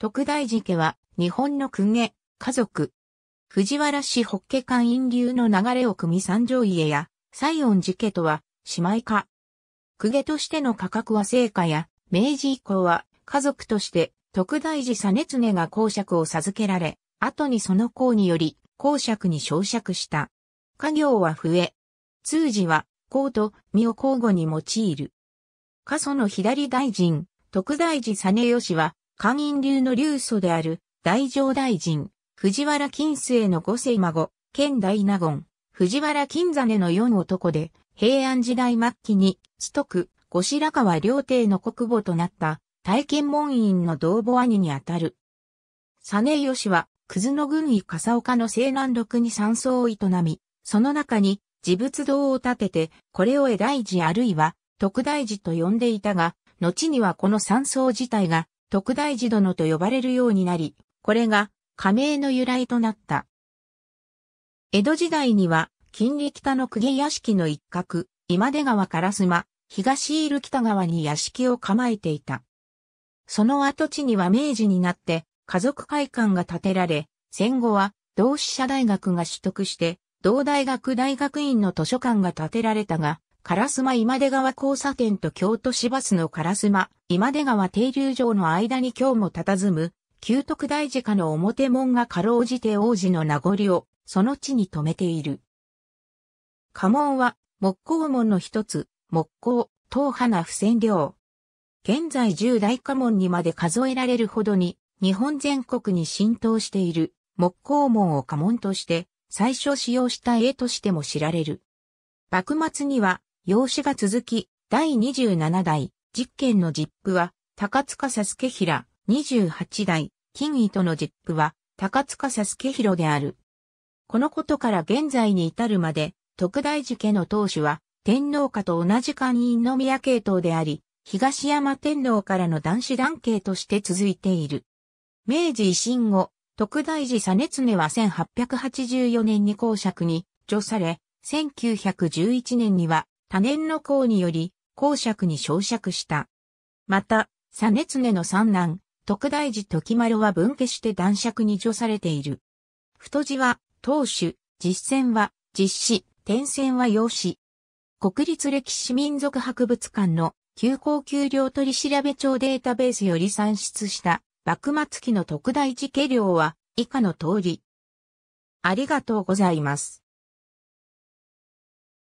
徳大寺家は日本の公家、家族。藤原氏北家官院流の流れを組み三条家や西園寺家とは姉妹家。公家としての価格は成果や明治以降は家族として徳大寺実常が公爵を授けられ、後にその公により公爵に昇爵した。家業は増え、通字は公と身を交互に用いる。過疎の左大臣、徳大寺実義は官員流の流祖である、大乗大臣、藤原金末の五世孫、県大納言、藤原金座根の四男で、平安時代末期に、須徳、後白河両帝の国母となった、大剣門院の同母兄にあたる。実義は、くずの軍医笠岡の西南六に山荘を営み、その中に、自仏堂を建てて、これを江大寺あるいは、徳大寺と呼んでいたが、後にはこの山荘自体が、特大寺殿と呼ばれるようになり、これが仮名の由来となった。江戸時代には、近利北の公家屋敷の一角、今出川烏丸、東る北側に屋敷を構えていた。その跡地には明治になって家族会館が建てられ、戦後は同志社大学が取得して、同大学大学院の図書館が建てられたが、烏丸今出川交差点と京都市バスの烏丸今出川停留場の間に今日も佇む、旧徳大寺家の表門がかろうじて王子の名残を、その地に止めている。家門は、木工門の一つ、木工、東花不染料。現在10代家門にまで数えられるほどに、日本全国に浸透している、木工門を家門として、最初使用した絵としても知られる。幕末には、養子が続き、第27代、実験の実布は、高塚佐助平、28代、金糸の実布は、高塚佐助広である。このことから現在に至るまで、特大寺家の当主は、天皇家と同じ官員の宮系統であり、東山天皇からの男子男系として続いている。明治維新後、特大寺佐熱根は1884年に公爵に、除され、1911年には多年の功により、公爵に昇爵した。また、熱経の三男、徳大寺時丸は分家して男爵に除されている。太字は、当主、実践は、実施、転戦は要子。国立歴史民族博物館の休校給料取調べ帳データベースより算出した幕末期の特大寺家料は以下の通り。ありがとうございます。